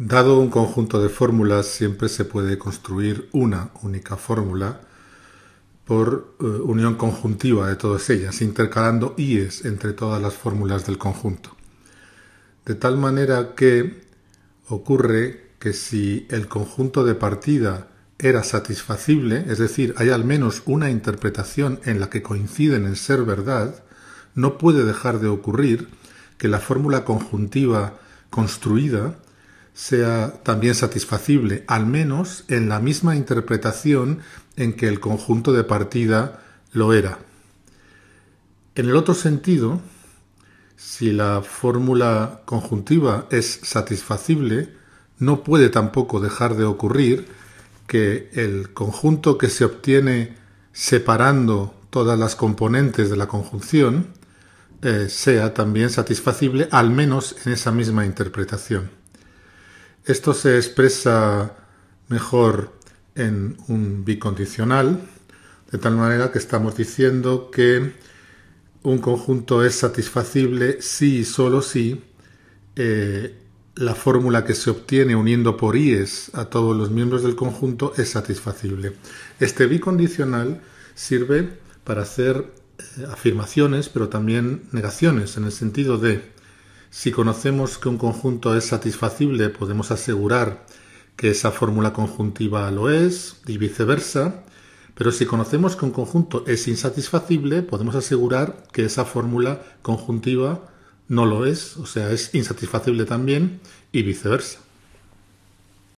Dado un conjunto de fórmulas, siempre se puede construir una única fórmula por eh, unión conjuntiva de todas ellas, intercalando IES entre todas las fórmulas del conjunto. De tal manera que ocurre que si el conjunto de partida era satisfacible, es decir, hay al menos una interpretación en la que coinciden en ser verdad, no puede dejar de ocurrir que la fórmula conjuntiva construida sea también satisfacible, al menos en la misma interpretación en que el conjunto de partida lo era. En el otro sentido, si la fórmula conjuntiva es satisfacible, no puede tampoco dejar de ocurrir que el conjunto que se obtiene separando todas las componentes de la conjunción eh, sea también satisfacible, al menos en esa misma interpretación. Esto se expresa mejor en un bicondicional, de tal manera que estamos diciendo que un conjunto es satisfacible si y solo si eh, la fórmula que se obtiene uniendo por IES a todos los miembros del conjunto es satisfacible. Este bicondicional sirve para hacer eh, afirmaciones, pero también negaciones, en el sentido de si conocemos que un conjunto es satisfacible, podemos asegurar que esa fórmula conjuntiva lo es y viceversa, pero si conocemos que un conjunto es insatisfacible, podemos asegurar que esa fórmula conjuntiva no lo es, o sea, es insatisfacible también y viceversa.